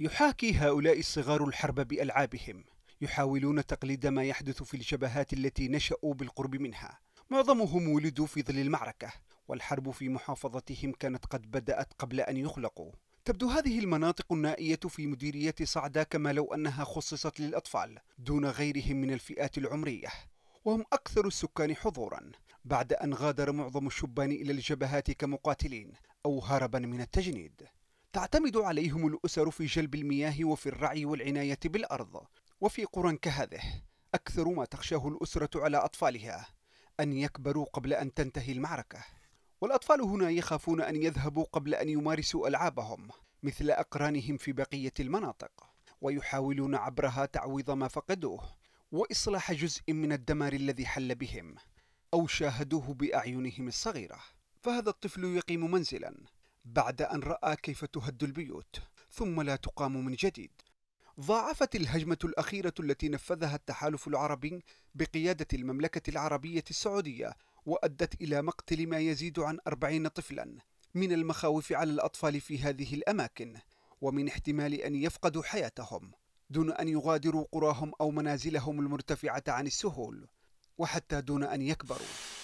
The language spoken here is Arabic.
يحاكي هؤلاء الصغار الحرب بألعابهم يحاولون تقليد ما يحدث في الجبهات التي نشأوا بالقرب منها معظمهم ولدوا في ظل المعركة والحرب في محافظتهم كانت قد بدأت قبل أن يخلقوا تبدو هذه المناطق النائية في مديرية صعدة كما لو أنها خصصت للأطفال دون غيرهم من الفئات العمرية وهم أكثر السكان حضورا بعد أن غادر معظم الشبان إلى الجبهات كمقاتلين أو هربا من التجنيد تعتمد عليهم الأسر في جلب المياه وفي الرعي والعناية بالأرض وفي قرى كهذه أكثر ما تخشاه الأسرة على أطفالها أن يكبروا قبل أن تنتهي المعركة والأطفال هنا يخافون أن يذهبوا قبل أن يمارسوا ألعابهم مثل أقرانهم في بقية المناطق ويحاولون عبرها تعويض ما فقدوه وإصلاح جزء من الدمار الذي حل بهم أو شاهدوه بأعينهم الصغيرة فهذا الطفل يقيم منزلا بعد أن رأى كيف تهد البيوت ثم لا تقام من جديد ضاعفت الهجمة الأخيرة التي نفذها التحالف العربي بقيادة المملكة العربية السعودية وأدت إلى مقتل ما يزيد عن أربعين طفلا من المخاوف على الأطفال في هذه الأماكن ومن احتمال أن يفقدوا حياتهم دون أن يغادروا قراهم أو منازلهم المرتفعة عن السهول وحتى دون أن يكبروا